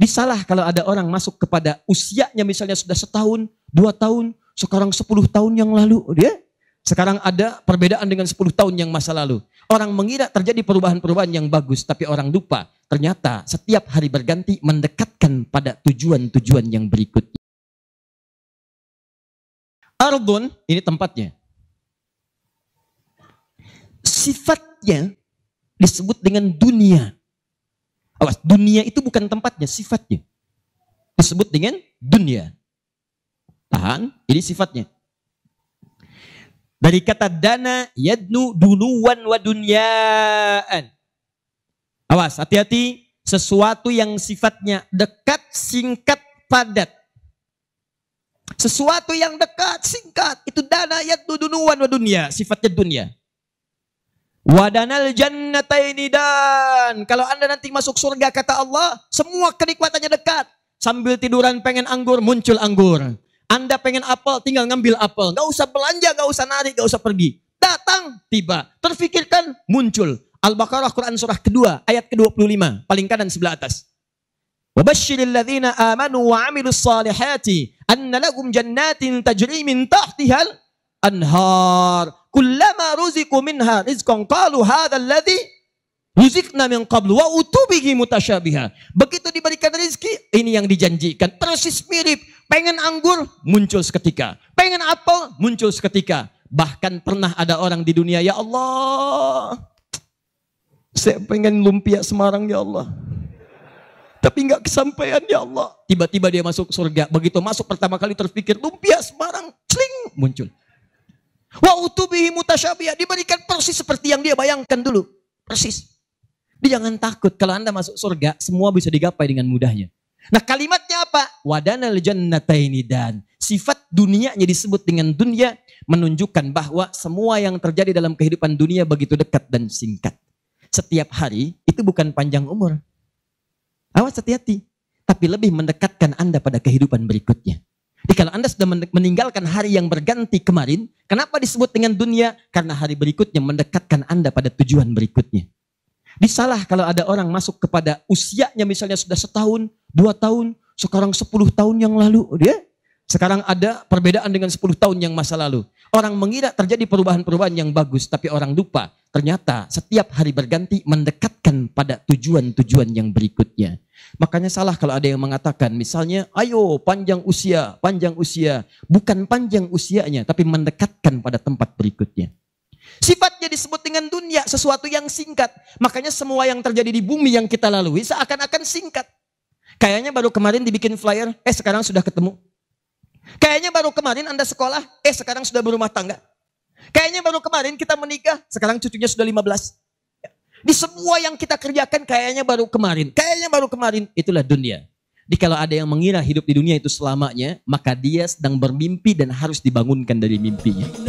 Disalah kalau ada orang masuk kepada usianya misalnya sudah setahun, dua tahun, sekarang sepuluh tahun yang lalu. Oh, dia sekarang ada perbedaan dengan sepuluh tahun yang masa lalu. Orang mengira terjadi perubahan-perubahan yang bagus, tapi orang lupa. Ternyata setiap hari berganti mendekatkan pada tujuan-tujuan yang berikutnya. Ardun, ini tempatnya. Sifatnya disebut dengan dunia. Awas, dunia itu bukan tempatnya, sifatnya. Disebut dengan dunia. Tahan, ini sifatnya. Dari kata dana yadnu dunuwan wa dunyaan. Awas, hati-hati. Sesuatu yang sifatnya dekat, singkat, padat. Sesuatu yang dekat, singkat. Itu dana yadnu dunuwan wa dunia. Sifatnya dunia. Wadanal jannataini dan kalau Anda nanti masuk surga kata Allah, semua kenikmatannya dekat. Sambil tiduran pengen anggur muncul anggur. Anda pengen apel tinggal ngambil apel. Gak usah belanja, gak usah narik, gak usah pergi. Datang tiba, terfikirkan muncul. Al-Baqarah Quran surah kedua ayat ke-25 paling kanan sebelah atas. وَبَشِّرِ الَّذِينَ amanu wa 'amilus salihati لَهُمْ جَنَّاتٍ تَجْرِي مِنْ تَحْتِهَا anhar. Kullama ruziku minha rizqan qalu hadha alladhi Rizikna min qablu wa utubihi mutasyabiha. Begitu diberikan rizki, ini yang dijanjikan. Persis mirip. Pengen anggur, muncul seketika. Pengen apel, muncul seketika. Bahkan pernah ada orang di dunia, Ya Allah, saya pengen lumpia Semarang, Ya Allah. Tapi nggak kesampaian, Ya Allah. Tiba-tiba dia masuk surga. Begitu masuk pertama kali terpikir, lumpia Semarang, cling, muncul. Wa utubihi mutasyabiyah. Diberikan persis seperti yang dia bayangkan dulu. Persis. Dia jangan takut. Kalau anda masuk surga, semua bisa digapai dengan mudahnya. Nah kalimatnya apa? Wadana jannataini dan. Sifat dunianya disebut dengan dunia menunjukkan bahwa semua yang terjadi dalam kehidupan dunia begitu dekat dan singkat. Setiap hari itu bukan panjang umur. Awas hati-hati. Tapi lebih mendekatkan Anda pada kehidupan berikutnya. Jadi kalau Anda sudah meninggalkan hari yang berganti kemarin, kenapa disebut dengan dunia? Karena hari berikutnya mendekatkan Anda pada tujuan berikutnya. Disalah kalau ada orang masuk kepada usianya misalnya sudah setahun, dua tahun, sekarang sepuluh tahun yang lalu. Oh, dia sekarang ada perbedaan dengan sepuluh tahun yang masa lalu. Orang mengira terjadi perubahan-perubahan yang bagus, tapi orang lupa. Ternyata setiap hari berganti mendekatkan pada tujuan-tujuan yang berikutnya. Makanya salah kalau ada yang mengatakan misalnya ayo panjang usia, panjang usia. Bukan panjang usianya tapi mendekatkan pada tempat berikutnya. Sifatnya disebut dengan dunia, sesuatu yang singkat. Makanya semua yang terjadi di bumi yang kita lalui seakan-akan singkat. Kayaknya baru kemarin dibikin flyer, eh sekarang sudah ketemu. Kayaknya baru kemarin Anda sekolah, eh sekarang sudah berumah tangga. Kayaknya baru kemarin kita menikah, sekarang cucunya sudah 15. Di semua yang kita kerjakan kayaknya baru kemarin. Kayaknya baru kemarin. Itulah dunia. Jadi kalau ada yang mengira hidup di dunia itu selamanya, maka dia sedang bermimpi dan harus dibangunkan dari mimpinya.